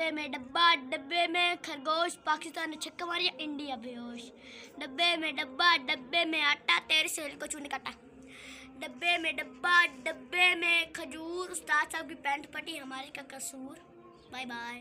डब्बे में डब्बा डब्बे में खरगोश पाकिस्तान ने छक्का मारिया इंडिया बेहोश डब्बे में डब्बा डब्बे में आटा तेरे सेल को चूने काटा डब्बे में डब्बा डब्बे में खजूर उस्ताद साहब की पैंट फटी हमारे का कसूर बाय बाय